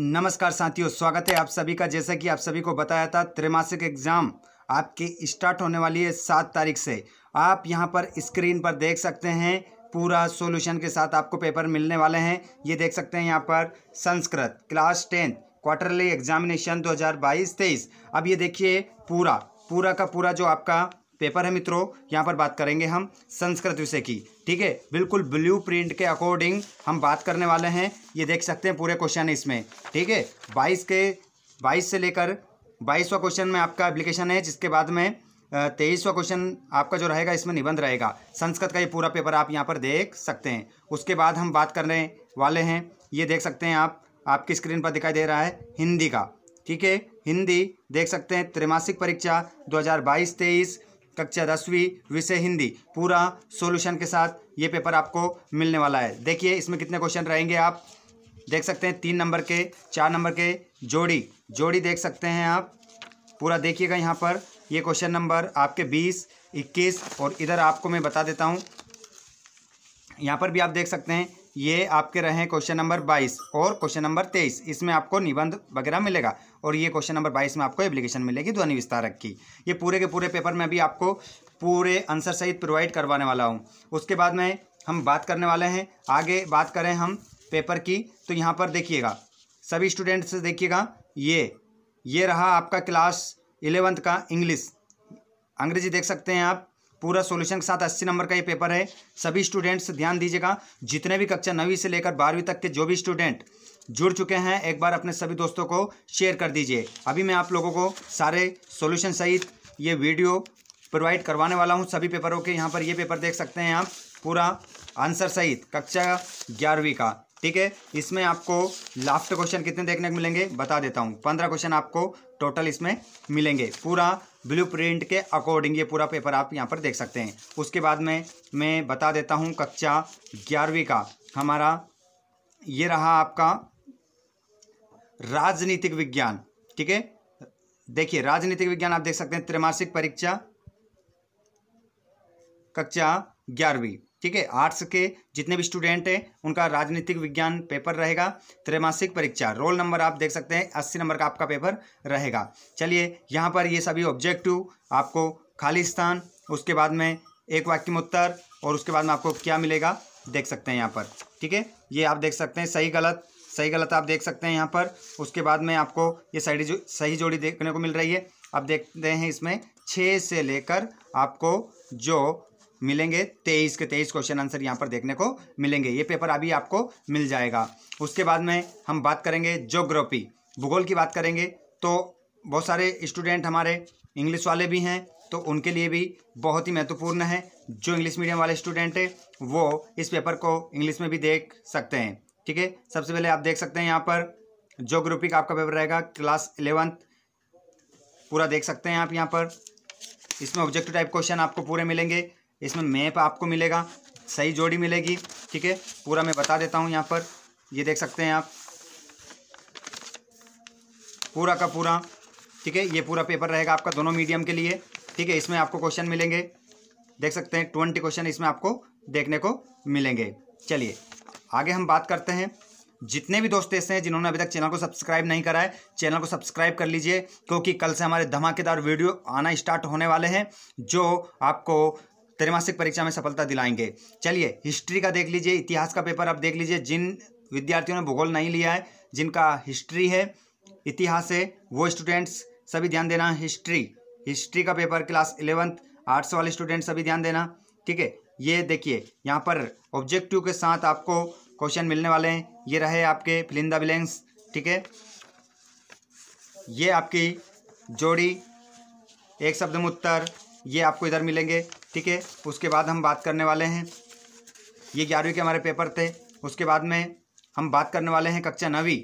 नमस्कार साथियों स्वागत है आप सभी का जैसा कि आप सभी को बताया था त्रैमासिक एग्ज़ाम आपकी स्टार्ट होने वाली है सात तारीख से आप यहाँ पर स्क्रीन पर देख सकते हैं पूरा सॉल्यूशन के साथ आपको पेपर मिलने वाले हैं ये देख सकते हैं यहाँ पर Sanskrit class tenth quarterly examination 2022 हज़ार अब ये देखिए पूरा पूरा का पूरा जो आपका पेपर है मित्रों यहाँ पर बात करेंगे हम संस्कृत विषय की ठीक है बिल्कुल ब्लू प्रिंट के अकॉर्डिंग हम बात करने वाले हैं ये देख सकते हैं पूरे क्वेश्चन इसमें ठीक है बाईस के बाईस से लेकर बाईसवा क्वेश्चन में आपका एप्लीकेशन है जिसके बाद में तेईसवा क्वेश्चन आपका जो रहेगा इसमें निबंध रहेगा संस्कृत का ये पूरा पेपर आप यहाँ पर देख सकते हैं उसके बाद हम बात करने वाले हैं ये देख सकते हैं आप आपकी स्क्रीन पर दिखाई दे रहा है हिंदी का ठीक है हिंदी देख सकते हैं त्रिमासिक परीक्षा 2022-23 कक्षा दसवीं विषय हिंदी पूरा सॉल्यूशन के साथ ये पेपर आपको मिलने वाला है देखिए इसमें कितने क्वेश्चन रहेंगे आप देख सकते हैं तीन नंबर के चार नंबर के जोड़ी जोड़ी देख सकते हैं आप पूरा देखिएगा यहाँ पर ये क्वेश्चन नंबर आपके बीस इक्कीस और इधर आपको मैं बता देता हूँ यहाँ पर भी आप देख सकते हैं ये आपके रहे क्वेश्चन नंबर बाईस और क्वेश्चन नंबर तेईस इसमें आपको निबंध वगैरह मिलेगा और ये क्वेश्चन नंबर बाईस में आपको एप्लीकेशन मिलेगी ध्वनि विस्तारक की ये पूरे के पूरे पेपर में अभी आपको पूरे आंसर सहित प्रोवाइड करवाने वाला हूँ उसके बाद में हम बात करने वाले हैं आगे बात करें हम पेपर की तो यहाँ पर देखिएगा सभी स्टूडेंट्स देखिएगा ये ये रहा आपका क्लास इलेवंथ का इंग्लिश अंग्रेजी देख सकते हैं आप पूरा सॉल्यूशन के साथ 80 नंबर का ये पेपर है सभी स्टूडेंट्स ध्यान दीजिएगा जितने भी कक्षा नवीं से लेकर बारहवीं तक के जो भी स्टूडेंट जुड़ चुके हैं एक बार अपने सभी दोस्तों को शेयर कर दीजिए अभी मैं आप लोगों को सारे सॉल्यूशन सहित ये वीडियो प्रोवाइड करवाने वाला हूँ सभी पेपरों के यहाँ पर ये पेपर देख सकते हैं आप पूरा आंसर सहित कक्षा ग्यारहवीं का ठीक है इसमें आपको लास्ट क्वेश्चन कितने देखने को मिलेंगे बता देता हूँ पंद्रह क्वेश्चन आपको टोटल इसमें मिलेंगे पूरा प्रिंट के अकॉर्डिंग ये पूरा पेपर आप यहाँ पर देख सकते हैं उसके बाद में मैं बता देता हूँ कक्षा ग्यारहवीं का हमारा ये रहा आपका राजनीतिक विज्ञान ठीक है देखिए राजनीतिक विज्ञान आप देख सकते हैं त्रिमासिक परीक्षा कक्षा ग्यारहवीं ठीक है आर्ट्स के जितने भी स्टूडेंट हैं उनका राजनीतिक विज्ञान पेपर रहेगा त्रैमासिक परीक्षा रोल नंबर आप देख सकते हैं अस्सी नंबर का आपका पेपर रहेगा चलिए यहाँ पर ये सभी ऑब्जेक्टिव आपको खाली स्थान उसके बाद में एक वाक्य में उत्तर और उसके बाद में आपको क्या मिलेगा देख सकते हैं यहाँ पर ठीक है ये आप देख सकते हैं सही गलत सही गलत आप देख सकते हैं यहाँ पर उसके बाद में आपको ये सही जो सही जोड़ी देखने को मिल रही है आप देखते हैं इसमें छः से लेकर आपको जो मिलेंगे तेईस के तेईस क्वेश्चन आंसर यहाँ पर देखने को मिलेंगे ये पेपर अभी आपको मिल जाएगा उसके बाद में हम बात करेंगे जोग्राफी भूगोल की बात करेंगे तो बहुत सारे स्टूडेंट हमारे इंग्लिश वाले भी हैं तो उनके लिए भी बहुत ही महत्वपूर्ण है जो इंग्लिश मीडियम वाले स्टूडेंट हैं वो इस पेपर को इंग्लिश में भी देख सकते हैं ठीक है सबसे पहले आप देख सकते हैं यहाँ पर जोग्राफी का आपका पेपर रहेगा क्लास इलेवंथ पूरा देख सकते हैं आप यहाँ पर इसमें ऑब्जेक्टिव टाइप क्वेश्चन आपको पूरे मिलेंगे इसमें मैप आपको मिलेगा सही जोड़ी मिलेगी ठीक है पूरा मैं बता देता हूँ यहाँ पर ये देख सकते हैं आप पूरा का पूरा ठीक है ये पूरा पेपर रहेगा आपका दोनों मीडियम के लिए ठीक है इसमें आपको क्वेश्चन मिलेंगे देख सकते हैं ट्वेंटी क्वेश्चन इसमें आपको देखने को मिलेंगे चलिए आगे हम बात करते हैं जितने भी दोस्त ऐसे हैं जिन्होंने अभी तक चैनल को सब्सक्राइब नहीं करा है चैनल को सब्सक्राइब कर लीजिए क्योंकि कल से हमारे धमाकेदार वीडियो आना स्टार्ट होने वाले हैं जो आपको त्रैमासिक परीक्षा में सफलता दिलाएंगे चलिए हिस्ट्री का देख लीजिए इतिहास का पेपर आप देख लीजिए जिन विद्यार्थियों ने भूगोल नहीं लिया है जिनका हिस्ट्री है इतिहास है वो स्टूडेंट्स सभी ध्यान देना हिस्ट्री हिस्ट्री का पेपर क्लास इलेवंथ आर्ट्स वाले स्टूडेंट सभी ध्यान देना ठीक है ये देखिए यहाँ पर ऑब्जेक्टिव के साथ आपको क्वेश्चन मिलने वाले हैं ये रहे आपके फिलिंदा बिलेंस ठीक है ये आपकी जोड़ी एक शब्द में उत्तर ये आपको इधर मिलेंगे ठीक है उसके बाद हम बात करने वाले हैं ये ग्यारहवीं के हमारे पेपर थे उसके बाद में हम बात करने वाले हैं कक्षा नवी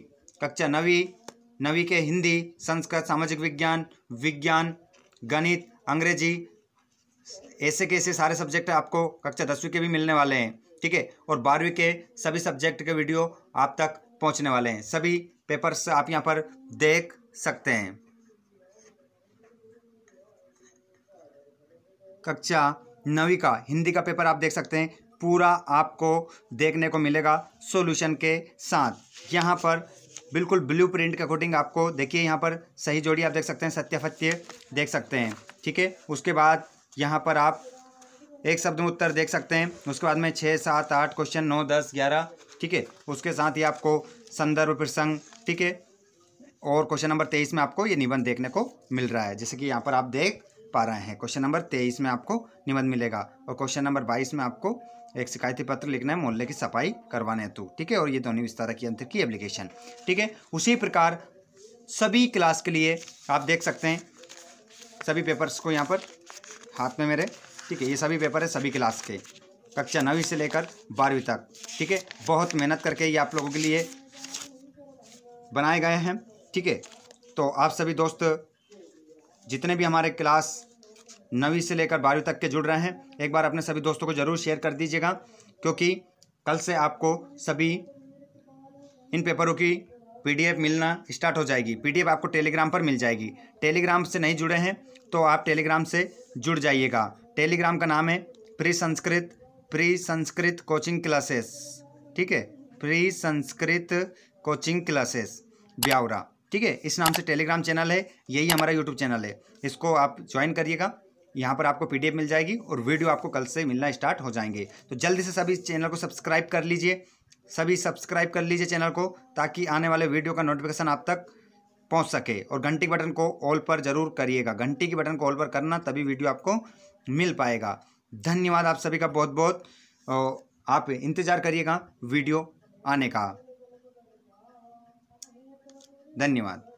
कक्षा नवी नवी के हिंदी संस्कृत सामाजिक विज्ञान विज्ञान गणित अंग्रेजी ऐसे के ऐसे सारे सब्जेक्ट आपको कक्षा दसवीं के भी मिलने वाले हैं ठीक है और बारहवीं के सभी सब्जेक्ट के वीडियो आप तक पहुंचने वाले हैं सभी पेपर्स आप यहाँ पर देख सकते हैं कक्षा नवी का हिंदी का पेपर आप देख सकते हैं पूरा आपको देखने को मिलेगा सॉल्यूशन के साथ यहाँ पर बिल्कुल ब्लू प्रिंट के अकॉर्डिंग आपको देखिए यहाँ पर सही जोड़ी आप देख सकते हैं सत्य फत्य देख सकते हैं ठीक है उसके बाद यहाँ पर आप एक शब्द में उत्तर देख सकते हैं उसके बाद में छः सात आठ क्वेश्चन नौ दस ग्यारह ठीक है उसके साथ ही आपको संदर्भ प्रसंग ठीक है और क्वेश्चन नंबर तेईस में आपको ये निबंध देखने को मिल रहा है जैसे कि यहाँ पर आप देख पा रहे हैं क्वेश्चन नंबर तेईस में आपको निबंध मिलेगा और क्वेश्चन नंबर बाईस में आपको एक शिकायती पत्र लिखना है मोहल्ले की सफाई करवाने हेतु तो। ठीक है और ये विस्तार विस्तारक यंत्र की एप्लीकेशन ठीक है उसी प्रकार सभी क्लास के लिए आप देख सकते हैं सभी पेपर्स को यहाँ पर हाथ में मेरे ठीक है ये सभी पेपर है सभी क्लास के कक्षा नवीं से लेकर बारहवीं तक ठीक है बहुत मेहनत करके ये आप लोगों के लिए बनाए गए हैं ठीक है तो आप सभी दोस्त जितने भी हमारे क्लास नवी से लेकर बारहवीं तक के जुड़ रहे हैं एक बार अपने सभी दोस्तों को ज़रूर शेयर कर दीजिएगा क्योंकि कल से आपको सभी इन पेपरों की पीडीएफ मिलना स्टार्ट हो जाएगी पीडीएफ आपको टेलीग्राम पर मिल जाएगी टेलीग्राम से नहीं जुड़े हैं तो आप टेलीग्राम से जुड़ जाइएगा टेलीग्राम का नाम है pre Sanskrit pre Sanskrit coaching classes ठीक है pre Sanskrit coaching classes Biaora ठीक है इस नाम से टेलीग्राम चैनल है यही हमारा यूट्यूब चैनल है इसको आप ज्वाइन करिएगा यहाँ पर आपको पीडीएफ मिल जाएगी और वीडियो आपको कल से मिलना स्टार्ट हो जाएंगे तो जल्दी से सभी चैनल को सब्सक्राइब कर लीजिए सभी सब्सक्राइब कर लीजिए चैनल को ताकि आने वाले वीडियो का नोटिफिकेशन आप तक पहुँच सके और घंटी के बटन को ऑल पर जरूर करिएगा घंटी के बटन को ऑल पर करना तभी वीडियो आपको मिल पाएगा धन्यवाद आप सभी का बहुत बहुत आप इंतज़ार करिएगा वीडियो आने का धन्यवाद